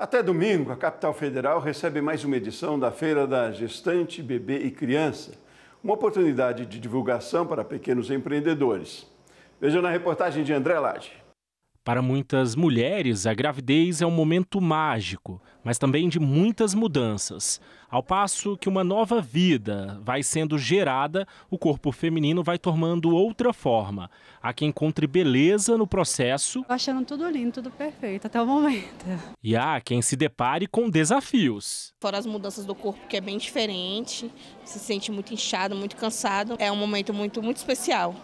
Até domingo, a capital federal recebe mais uma edição da Feira da Gestante, Bebê e Criança, uma oportunidade de divulgação para pequenos empreendedores. Veja na reportagem de André Lage. Para muitas mulheres, a gravidez é um momento mágico, mas também de muitas mudanças. Ao passo que uma nova vida vai sendo gerada, o corpo feminino vai tomando outra forma. Há quem encontre beleza no processo. Achando tudo lindo, tudo perfeito até o momento. E há quem se depare com desafios. Fora as mudanças do corpo, que é bem diferente, se sente muito inchado, muito cansado. É um momento muito, muito especial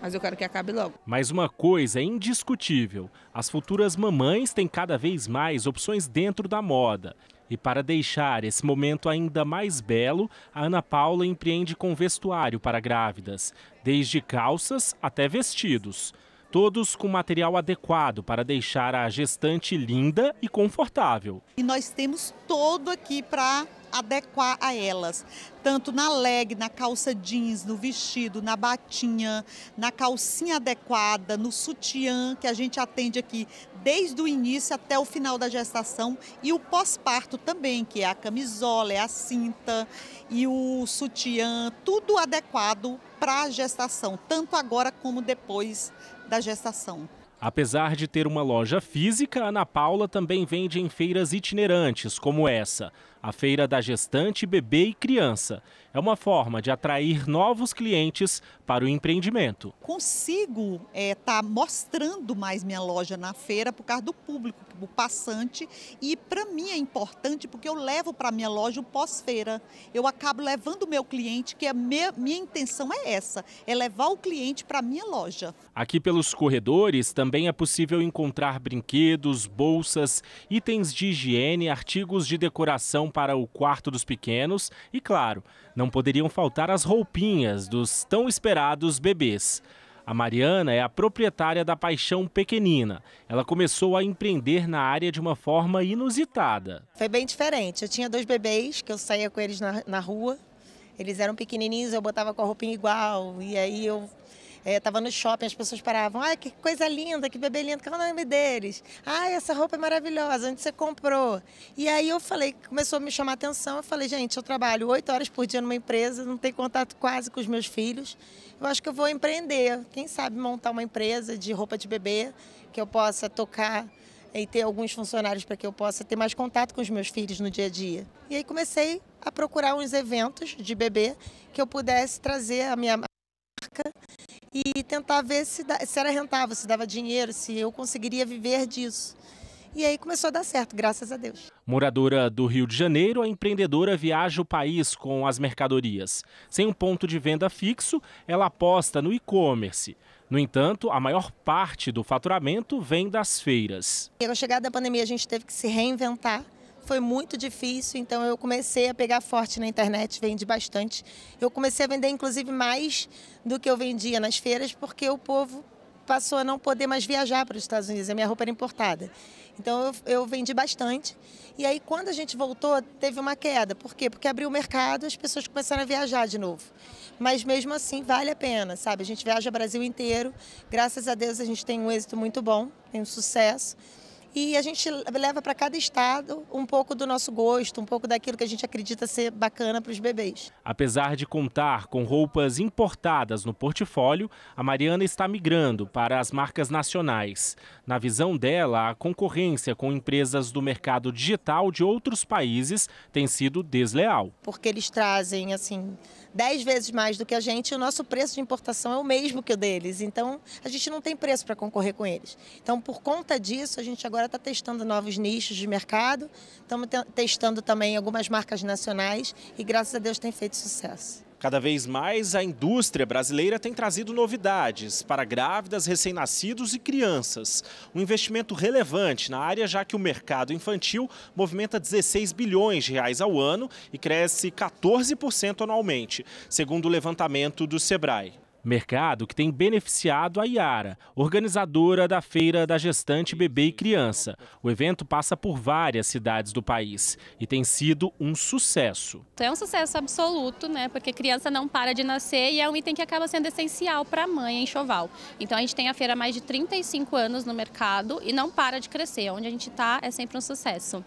mas eu quero que acabe logo. Mas uma coisa é indiscutível: as futuras mamães têm cada vez mais opções dentro da moda. E para deixar esse momento ainda mais belo, a Ana Paula empreende com vestuário para grávidas, desde calças até vestidos. Todos com material adequado para deixar a gestante linda e confortável. E nós temos todo aqui para adequar a elas, tanto na leg, na calça jeans, no vestido, na batinha, na calcinha adequada, no sutiã, que a gente atende aqui desde o início até o final da gestação, e o pós-parto também, que é a camisola, é a cinta e o sutiã, tudo adequado para a gestação, tanto agora como depois da gestação. Apesar de ter uma loja física, Ana Paula também vende em feiras itinerantes, como essa a feira da gestante, bebê e criança. É uma forma de atrair novos clientes para o empreendimento. Consigo estar é, tá mostrando mais minha loja na feira por causa do público, do passante. E para mim é importante porque eu levo para minha loja o pós-feira. Eu acabo levando o meu cliente, que a é minha, minha intenção é essa, é levar o cliente para minha loja. Aqui pelos corredores também é possível encontrar brinquedos, bolsas, itens de higiene, artigos de decoração para o quarto dos pequenos e, claro, não poderiam faltar as roupinhas dos tão esperados bebês. A Mariana é a proprietária da Paixão Pequenina. Ela começou a empreender na área de uma forma inusitada. Foi bem diferente. Eu tinha dois bebês que eu saía com eles na, na rua. Eles eram pequenininhos, eu botava com a roupinha igual. E aí eu estava é, no shopping, as pessoas paravam. Ai, que coisa linda, que bebê lindo, qual é o nome deles? Ai, essa roupa é maravilhosa, onde você comprou? E aí eu falei, começou a me chamar a atenção. Eu falei, gente, eu trabalho oito horas por dia numa empresa, não tenho contato quase com os meus filhos. Eu acho que eu vou empreender. Quem sabe montar uma empresa de roupa de bebê que eu possa tocar e ter alguns funcionários para que eu possa ter mais contato com os meus filhos no dia a dia. E aí comecei a procurar uns eventos de bebê que eu pudesse trazer a minha e tentar ver se, se era rentável, se dava dinheiro, se eu conseguiria viver disso. E aí começou a dar certo, graças a Deus. Moradora do Rio de Janeiro, a empreendedora viaja o país com as mercadorias. Sem um ponto de venda fixo, ela aposta no e-commerce. No entanto, a maior parte do faturamento vem das feiras. Com a chegada da pandemia, a gente teve que se reinventar foi muito difícil, então eu comecei a pegar forte na internet, vendi bastante. Eu comecei a vender, inclusive, mais do que eu vendia nas feiras, porque o povo passou a não poder mais viajar para os Estados Unidos, a minha roupa era importada. Então eu, eu, vendi bastante. E aí quando a gente voltou, teve uma queda. Por quê? Porque abriu o mercado, as pessoas começaram a viajar de novo. Mas mesmo assim vale a pena, sabe? A gente viaja o Brasil inteiro. Graças a Deus a gente tem um êxito muito bom, tem um sucesso e a gente leva para cada estado um pouco do nosso gosto, um pouco daquilo que a gente acredita ser bacana para os bebês. Apesar de contar com roupas importadas no portfólio, a Mariana está migrando para as marcas nacionais. Na visão dela, a concorrência com empresas do mercado digital de outros países tem sido desleal. Porque eles trazem assim dez vezes mais do que a gente, e o nosso preço de importação é o mesmo que o deles. Então, a gente não tem preço para concorrer com eles. Então, por conta disso, a gente agora agora está testando novos nichos de mercado, estamos testando também algumas marcas nacionais e graças a Deus tem feito sucesso. Cada vez mais a indústria brasileira tem trazido novidades para grávidas, recém-nascidos e crianças. Um investimento relevante na área, já que o mercado infantil movimenta 16 bilhões de reais ao ano e cresce 14% anualmente, segundo o levantamento do Sebrae. Mercado que tem beneficiado a Iara, organizadora da Feira da Gestante Bebê e Criança. O evento passa por várias cidades do país e tem sido um sucesso. Então, é um sucesso absoluto, né? Porque criança não para de nascer e é um item que acaba sendo essencial para a mãe choval. Então a gente tem a feira há mais de 35 anos no mercado e não para de crescer. Onde a gente está é sempre um sucesso.